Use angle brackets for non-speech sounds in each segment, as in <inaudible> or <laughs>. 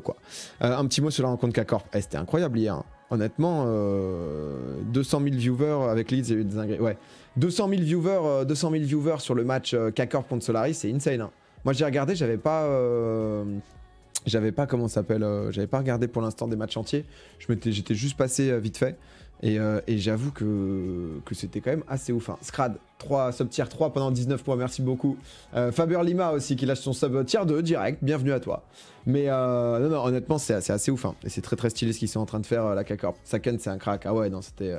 quoi. Euh, un petit mot sur la rencontre K-Corp. Eh, c'était incroyable hier. Hein. Honnêtement, 200 euh, 000 viewers avec Leeds, Ouais. 200 000 viewers, 200 euh, 000 viewers sur le match K-Corp contre Solaris, c'est insane. Hein. Moi j'ai regardé, j'avais pas. J'avais pas comment s'appelle, j'avais pas regardé pour l'instant des matchs entiers. J'étais juste passé vite fait. Euh, et, j'avoue que, c'était quand même assez ouf. Scrad, 3, sub tier 3 pendant 19 points, merci beaucoup. Euh, Faber Lima aussi qui lâche son sub tier 2 direct, bienvenue à toi. Mais euh, non, honnêtement, c'est assez ouf. Hein. Et c'est très très stylé ce qu'ils sont en train de faire, la K-Corp. Saken, c'est un crack. Ah ouais, non, c'était.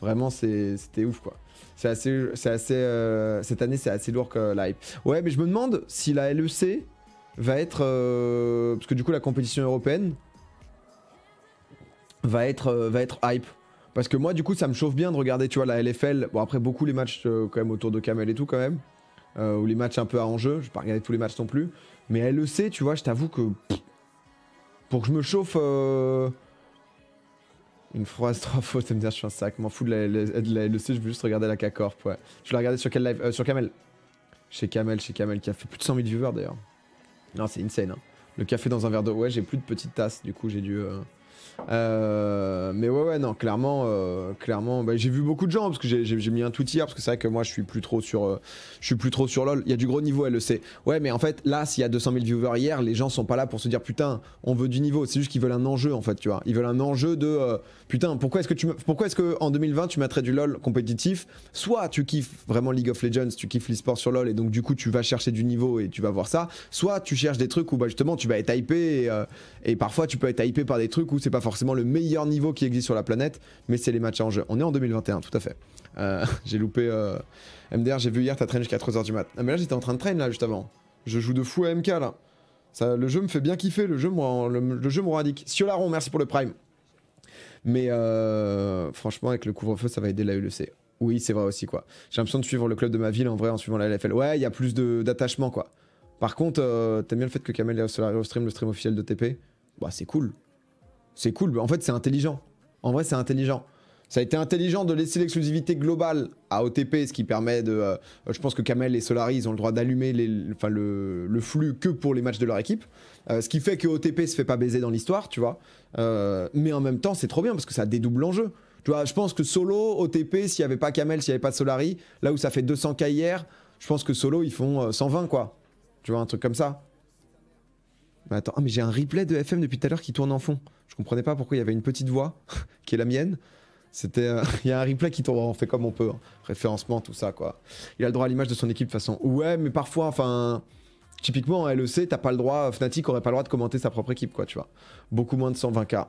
vraiment, c'était ouf quoi. C'est assez. assez cette année, c'est assez lourd que la hype. Ouais, mais je me demande si la LEC va être. parce que du coup, la compétition européenne va être, va être hype. Parce que moi, du coup, ça me chauffe bien de regarder, tu vois, la LFL. Bon, après, beaucoup les matchs euh, quand même autour de Kamel et tout, quand même. Euh, ou les matchs un peu à enjeu. Je vais pas regarder tous les matchs non plus. Mais LEC, tu vois, je t'avoue que. pour que je me chauffe. Euh, une phrase, <laughs> trois fois, ça me dire je suis un sac. M'en fous de la, LEC, je veux juste regarder la K-Corp, ouais. Je la regardais sur quel live Sur Kamel. Chez Kamel, chez Kamel, qui a fait plus de 100 000 viewers d'ailleurs. Non, c'est insane, hein. Le café dans un verre d'eau. Ouais, j'ai plus de petites tasses, du coup, j'ai dû. Euh, mais ouais, ouais, non, clairement, euh, clairement, bah, j'ai vu beaucoup de gens parce que j'ai mis un tout hier parce que c'est vrai que moi je suis plus trop sur, euh, je suis plus trop sur lol. Il y a du gros niveau, elle le sait. Ouais, mais en fait, là, s'il y a 200 000 viewers hier, les gens sont pas là pour se dire putain, on veut du niveau. C'est juste qu'ils veulent un enjeu en fait, tu vois. Ils veulent un enjeu de putain, pourquoi est-ce que tu, pourquoi est-ce que en 2020 tu mettrais du lol compétitif Soit tu kiffes vraiment League of Legends, tu kiffes l'esport sur lol et donc du coup tu vas chercher du niveau et tu vas voir ça. Soit tu cherches des trucs où bah justement tu vas être hypé et, et parfois tu peux être hypé par des trucs où c'est pas forcément le meilleur niveau qui existe sur la planète, mais c'est les matchs en jeu. On est en 2021, tout à fait. Euh, <laughs> j'ai loupé euh, MDR, j'ai vu hier, ta traîné jusqu'à 3h du mat. Ah, mais là, j'étais en train de traîner, là, juste avant. Je joue de fou à MK, là. Ça, le jeu me fait bien kiffer, le jeu moi le, jeu me radique. Siolaron, merci pour le prime. Mais euh, franchement, avec le couvre-feu, ça va aider la ULC. E oui, c'est vrai aussi, quoi. J'ai l'impression de suivre le club de ma ville en vrai en suivant la LFL. Ouais, il y a plus d'attachement, quoi. Par contre, t'aimes bien le fait que Kamel est au stream, le stream officiel de TP Bah, c'est cool. C'est cool, en fait c'est intelligent. En vrai c'est intelligent. Ça a été intelligent de laisser l'exclusivité globale à OTP, ce qui permet de... Euh, je pense que Kamel et Solari, ils ont le droit d'allumer enfin, le, flux que pour les matchs de leur équipe. Euh, ce qui fait que OTP se fait pas baiser dans l'histoire, tu vois. Euh, mais en même temps, c'est trop bien parce que ça dédouble l'enjeu. Tu vois, je pense que solo, OTP, s'il n'y avait pas Kamel, s'il n'y avait pas Solari, là où ça fait 200K hier, je pense que solo, ils font 120, quoi. Tu vois, un truc comme ça. Mais bah, attends, ah, mais j'ai un replay de FM depuis tout à l'heure qui tourne en fond. Je comprenais pas pourquoi il y avait une petite voix <laughs> qui est la mienne. C'était, euh, <laughs> il y a un replay qui tourne, on fait comme on peut, hein. référencement, tout ça quoi. Il a le droit à l'image de son équipe de façon. Ouais, mais parfois, enfin, typiquement en LEC, t'as pas le droit, Fnatic aurait pas le droit de commenter sa propre équipe quoi, tu vois. Beaucoup moins de 120K.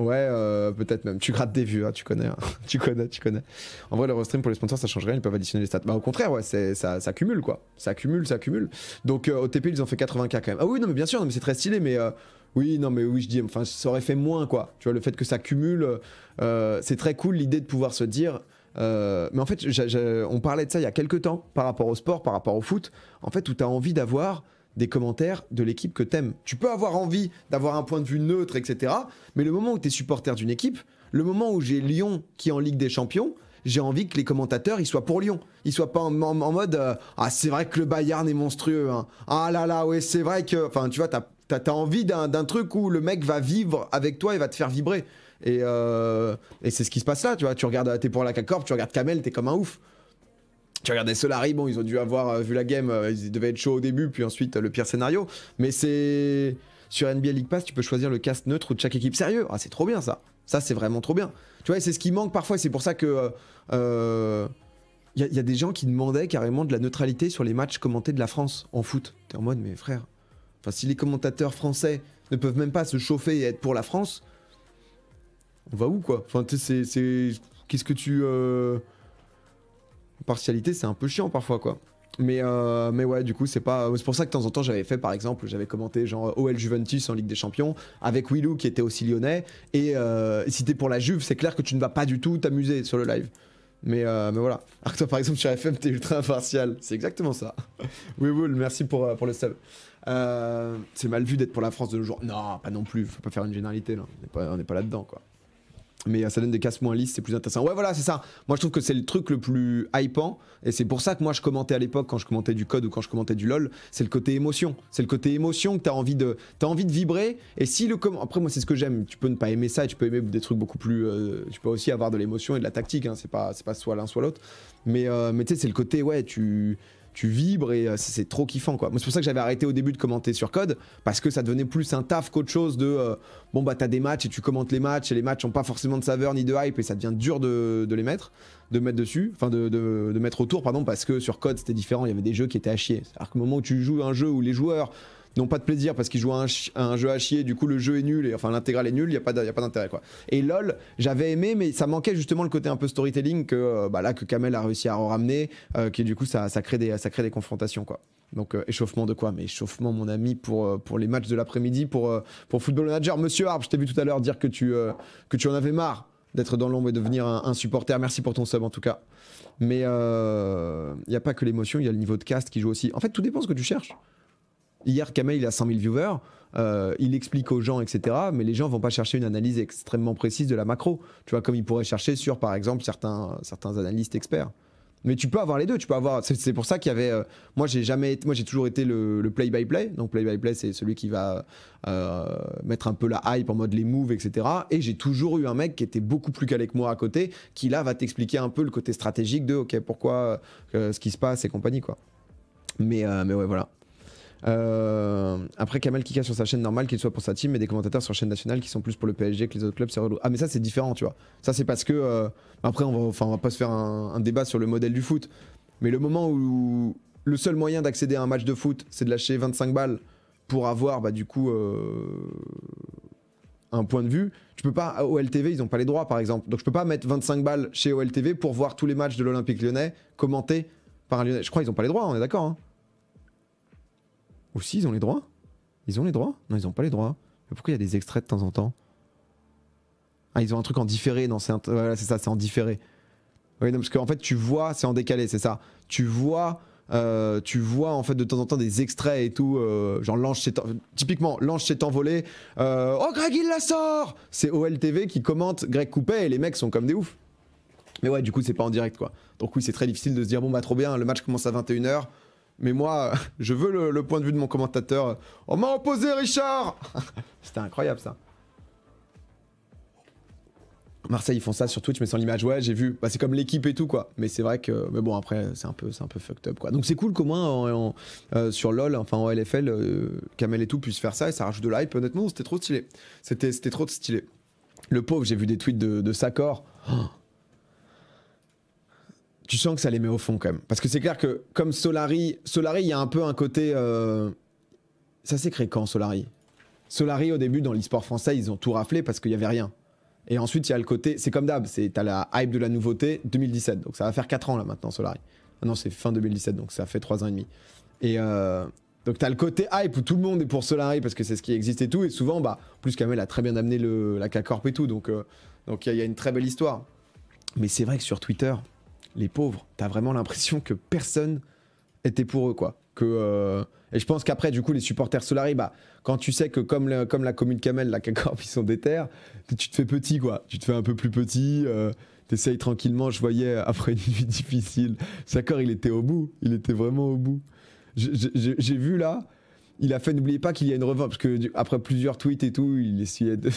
Ouais, euh, peut-être même. Tu grattes des vues, hein, tu connais. Hein. <laughs> tu connais, tu connais. En vrai, le restream pour les sponsors, ça change rien, ils peuvent additionner les stats. Bah, au contraire, ouais, ça, ça cumule, quoi. Ça cumule, ça cumule. Donc, euh, au TP ils ont fait 80K quand même. Ah oui, non, mais bien sûr, non, mais c'est très stylé, mais. Euh, oui, non, mais oui, je dis, enfin, ça aurait fait moins, quoi. Tu vois, le fait que ça cumule, c'est très cool l'idée de pouvoir se dire, mais en fait, on parlait de ça il y a quelques temps par rapport au sport, par rapport au foot, en fait, où tu as envie d'avoir des commentaires de l'équipe que t'aimes. Tu peux avoir envie d'avoir un point de vue neutre, etc. Mais le moment où tu es supporter d'une équipe, le moment où j'ai Lyon qui est en Ligue des Champions, j'ai envie que les commentateurs ils soient pour Lyon. Ils soient pas en, mode euh, Ah, c'est vrai que le Bayern est monstrueux. Hein. Ah là là, ouais, c'est vrai que. Enfin, tu vois, t'as as, envie d'un truc où le mec va vivre avec toi et va te faire vibrer. Et, euh, c'est ce qui se passe là, tu vois. Tu regardes, t'es pour la CACORP, tu regardes Kamel, t'es comme un ouf tu regardais Solari, bon, ils ont dû avoir euh, vu la game, euh, ils devaient être chauds au début, puis ensuite euh, le pire scénario. Mais c'est. Sur NBA League Pass, tu peux choisir le cast neutre ou de chaque équipe sérieux. Ah, c'est trop bien ça. Ça, c'est vraiment trop bien. Tu vois, c'est ce qui manque parfois. C'est pour ça que. il y, a des gens qui demandaient carrément de la neutralité sur les matchs commentés de la France en foot. T'es en mode, mais frère, enfin, si les commentateurs français ne peuvent même pas se chauffer et être pour la France, on va où quoi Enfin, c'est. Qu'est-ce que tu partialité, c'est un peu chiant parfois, quoi. Mais, euh, mais ouais, du coup, c'est pas. C'est pour ça que de temps en temps, j'avais fait, par exemple, j'avais commenté genre OL Juventus en Ligue des Champions avec Willou qui était aussi lyonnais. Et euh, si t'es pour la Juve, c'est clair que tu ne vas pas du tout t'amuser sur le live. Mais, euh, mais voilà. Alors que toi, par exemple, sur FM, t'es ultra impartial. C'est exactement ça. <laughs> oui, merci pour, pour le sub. c'est mal vu d'être pour la France de nos jours. Non, pas non plus. Faut pas faire une généralité, là. On n'est pas, pas là-dedans, quoi mais euh, ça donne des casse moins lisses, c'est plus intéressant. Ouais, voilà, c'est ça. Moi, je trouve que c'est le truc le plus hypant, et c'est pour ça que moi, je commentais à l'époque, quand je commentais du code ou quand je commentais du LoL, c'est le côté émotion. C'est le côté émotion que t'as envie de, as envie de vibrer. Et si le comment. après, moi, c'est ce que j'aime. Tu peux ne pas aimer ça, et tu peux aimer des trucs beaucoup plus. Euh, tu peux aussi avoir de l'émotion et de la tactique. Hein. C'est pas, pas soit l'un soit l'autre. Mais, euh, mais tu sais, c'est le côté ouais, tu tu vibres et euh, c'est trop kiffant quoi. C'est pour ça que j'avais arrêté au début de commenter sur code parce que ça devenait plus un taf qu'autre chose de euh, bon bah t'as des matchs et tu commentes les matchs et les matchs ont pas forcément de saveur ni de hype et ça devient dur de, les mettre, de mettre dessus, enfin de, mettre autour pardon parce que sur code c'était différent, il y avait des jeux qui étaient à chier. C'est-à-dire moment où tu joues un jeu où les joueurs n'ont pas de plaisir parce qu'ils jouent à un, jeu à chier, du coup le jeu est nul, et enfin l'intégrale est nul il n'y a pas d'intérêt quoi. Et LOL, j'avais aimé, mais ça manquait justement le côté un peu storytelling que, euh, bah, là, que Kamel a réussi à ramener, euh, qui du coup ça, ça, crée des, ça crée des confrontations quoi. Donc euh, échauffement de quoi Mais échauffement mon ami pour, pour les matchs de l'après-midi, pour, pour Football Manager. Monsieur Harp, je t'ai vu tout à l'heure dire que tu, que tu en avais marre d'être dans l'ombre et devenir un, supporter. Merci pour ton sub en tout cas. Mais il n'y a pas que l'émotion, il y a le niveau de cast qui joue aussi. En fait, tout dépend ce que tu cherches. Hier, Kamel, il a 100 000 viewers. Euh, il explique aux gens, etc. Mais les gens vont pas chercher une analyse extrêmement précise de la macro. Tu vois, comme ils pourraient chercher sur, par exemple, certains, certains analystes experts. Mais tu peux avoir les deux. Tu peux avoir. C'est pour ça qu'il y avait. Euh, moi, j'ai jamais. Moi, j'ai toujours été le play-by-play. Donc, play-by-play, c'est celui qui va euh, mettre un peu la hype en mode les moves, etc. Et j'ai toujours eu un mec qui était beaucoup plus calé que moi à côté, qui là va t'expliquer un peu le côté stratégique de OK, pourquoi ce qui se passe et compagnie, quoi. Mais, mais ouais, voilà. Euh, après Kamal Kika sur sa chaîne normale, qu'il soit pour sa team, mais des commentateurs sur chaîne nationale qui sont plus pour le PSG que les autres clubs, c'est Ah mais ça c'est différent, tu vois. Ça c'est parce que euh, après on va, enfin on va pas se faire un, débat sur le modèle du foot, mais le moment où le seul moyen d'accéder à un match de foot, c'est de lâcher 25 balles pour avoir bah du coup euh, un point de vue, tu peux pas OLTV, ils ont pas les droits par exemple, donc je peux pas mettre 25 balles chez OLTV pour voir tous les matchs de l'Olympique Lyonnais commentés par un Lyonnais. Je crois ils ont pas les droits, on est d'accord. Hein ou si, ils ont les droits Ils ont les droits Non, ils n'ont pas les droits. Mais pourquoi il y a des extraits de temps en temps Ah, ils ont un truc en différé. Non, c'est ça, c'est en différé. Oui, non, parce qu'en fait, tu vois, c'est en décalé, c'est ça. Tu vois. Euh, tu vois en fait de temps en temps des extraits et tout, euh, genre l'ange s'est typiquement l'ange s'est envolé. Euh, oh Greg il la sort, c'est OLTV qui commente Greg Coupet et les mecs sont comme des oufs. Mais ouais, du coup c'est pas en direct quoi. Donc oui c'est très difficile de se dire bon bah trop bien, le match commence à 21h, mais moi, <laughs> je veux le, point de vue de mon commentateur. On m'a opposé, Richard <laughs> C'était incroyable, ça. Marseille, ils font ça sur Twitch, mais sans l'image. Ouais, j'ai vu. Bah, c'est comme l'équipe et tout, quoi. Mais c'est vrai que. Mais bon, après, c'est un peu, un peu fucked up, quoi. Donc c'est cool qu'au moins, euh, sur LoL, enfin en LFL, euh, Kamel et tout puissent faire ça et ça rajoute de l'hype. Honnêtement, c'était trop stylé. C'était, c'était trop stylé. Le pauvre, j'ai vu des tweets de, de oh tu sens que ça les met au fond quand même. Parce que c'est clair que comme Solari, Solari, il y a un peu un côté... Euh, ça s'est quand Solari Solari au début dans l'e-sport français, ils ont tout raflé parce qu'il n'y avait rien. Et ensuite, il y a le côté, c'est comme d'hab, t'as la hype de la nouveauté 2017. Donc ça va faire 4 ans là maintenant Solari. Ah non, c'est fin 2017, donc ça fait 3 ans et demi. Et euh, donc t'as le côté hype où tout le monde est pour Solari parce que c'est ce qui existe et tout. Et souvent, bah, plus Kamel a très bien amené le, la K-Corp et tout. Donc euh, il donc, y, y a une très belle histoire. Mais c'est vrai que sur Twitter, les pauvres, t'as vraiment l'impression que personne était pour eux, quoi. Que, euh, Et je pense qu'après, du coup, les supporters Solari, bah, quand tu sais que comme, la commune Camel, la Cacorp, <laughs> ils sont terres, tu te fais petit, quoi. Tu te fais un peu plus petit, tu euh, t'essayes tranquillement. Je voyais, <laughs> après une vie difficile, d'accord, il était au bout. Il était vraiment au bout. J'ai vu là, il a fait, n'oubliez pas qu'il y a une revanche, parce que après plusieurs tweets et tout, il essayait de,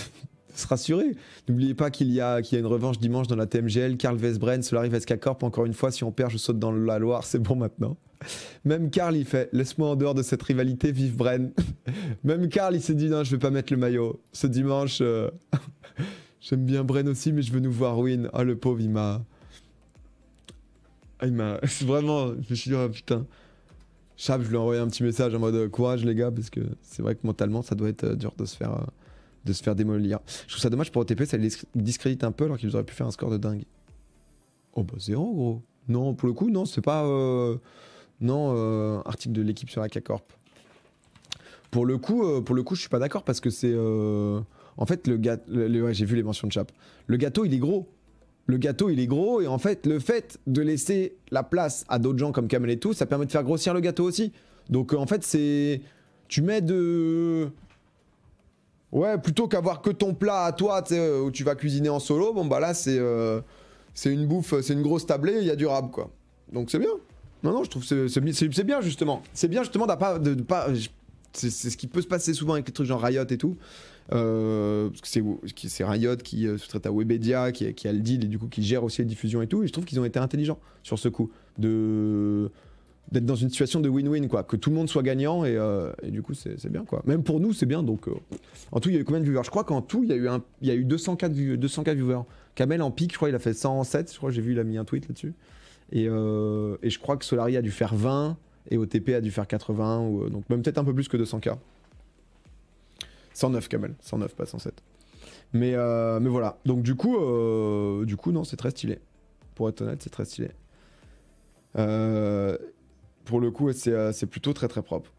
se rassurer. N'oubliez pas qu'il y, y, a une revanche dimanche dans la TMGL. Karl Vesbren, à SK Corp. Encore une fois, si on perd, je saute dans la Loire. C'est bon maintenant. Même Karl, il fait Laisse-moi en dehors de cette rivalité, vive Bren. <laughs> Même Karl, il s'est dit Non, je vais pas mettre le maillot. Ce dimanche, euh, <laughs> j'aime bien Bren aussi, mais je veux nous voir win. Ah, le pauvre, il m'a. Ah, il m'a. <laughs> Vraiment, je me suis dit oh, putain. Chab, je lui ai envoyé un petit message en mode courage les gars, parce que c'est vrai que mentalement ça doit être euh, dur de se faire euh, de se faire démolir. Je trouve ça dommage pour OTP, ça les discrédite un peu alors qu'ils auraient pu faire un score de dingue. Oh bah zéro gros. Non, pour le coup, non, c'est pas... Euh, non, euh, article de l'équipe sur la K-Corp. Pour le coup, euh, pour le coup, je suis pas d'accord parce que c'est... en fait, le gâteau... j'ai vu les mentions de chap. Le gâteau, il est gros. Le gâteau, il est gros et en fait, le fait de laisser la place à d'autres gens comme Kamel et tout, ça permet de faire grossir le gâteau aussi. Donc en fait, c'est... Tu mets de... Ouais, plutôt qu'avoir que ton plat à toi, euh, où tu vas cuisiner en solo, bon bah là c'est euh, c'est une bouffe, c'est une grosse tablée, il y a du rab quoi. Donc c'est bien. Non, non, je trouve c'est bien justement. C'est bien justement pas, de, ne pas. C'est ce qui peut se passer souvent avec les trucs genre Riot et tout. Euh, parce que c'est Riot qui euh, se traite à Webedia, qui, qui a le deal et du coup qui gère aussi les diffusion et tout. Et je trouve qu'ils ont été intelligents sur ce coup. De d'être dans une situation de win-win, quoi, que tout le monde soit gagnant et, euh, du coup c'est bien, quoi. Même pour nous c'est bien, donc euh, en tout il y a eu combien de viewers Je crois qu'en tout il y a eu un, il y eu 204 viewers. Kamel en pic, je crois il a fait 107, je crois j'ai vu il a mis un tweet là-dessus. Et, euh, je crois que Solari a dû faire 20 et OTP a dû faire 80 ou donc même peut-être un peu plus que 200k. 109 Kamel, 109 pas 107. Mais mais voilà, donc du coup du coup non c'est très stylé. Pour être honnête c'est très stylé. Euh, pour le coup, euh, c'est plutôt très très propre.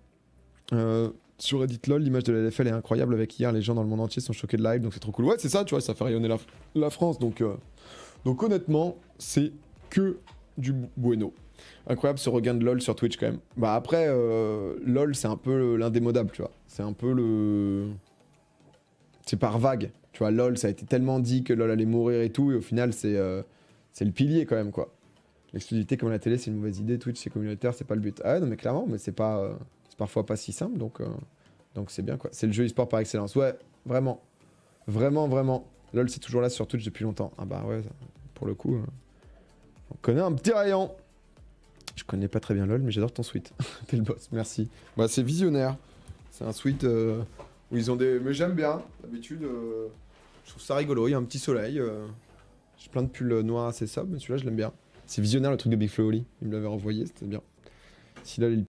Euh, sur Reddit LOL, l'image de la LFL est incroyable avec hier, les gens dans le monde entier sont choqués de live, donc c'est trop cool. Ouais, c'est ça, tu vois, ça fait rayonner la, France, donc, euh, donc honnêtement, c'est que du bueno. Incroyable ce regain de LOL sur Twitch quand même. Bah après, LOL c'est un peu l'indémodable, tu vois. C'est un peu le... C'est par vague, tu vois. LOL, ça a été tellement dit que LOL allait mourir et tout, et au final c'est le pilier quand même, quoi. L'exclusivité comme la télé, c'est une mauvaise idée. Twitch, c'est communautaire, c'est pas le but. Ah ouais, non, mais clairement, mais c'est pas, euh, c'est parfois pas si simple, donc euh, donc c'est bien quoi. C'est le jeu e-sport par excellence. Ouais, vraiment, vraiment, vraiment. LOL, c'est toujours là sur Twitch depuis longtemps. Ah bah ouais, pour le coup, euh, on connaît un petit rayon. Je connais pas très bien LOL, mais j'adore ton suite. <laughs> T'es le boss, merci. Bah c'est visionnaire. C'est un suite où ils ont des, mais j'aime bien. D'habitude, je trouve ça rigolo. Il y a un petit soleil. J'ai plein de pulls noirs assez sobres, mais celui-là, je l'aime bien. C'est visionnaire le truc de Big Flo Il me l'avait renvoyé, c'était bien.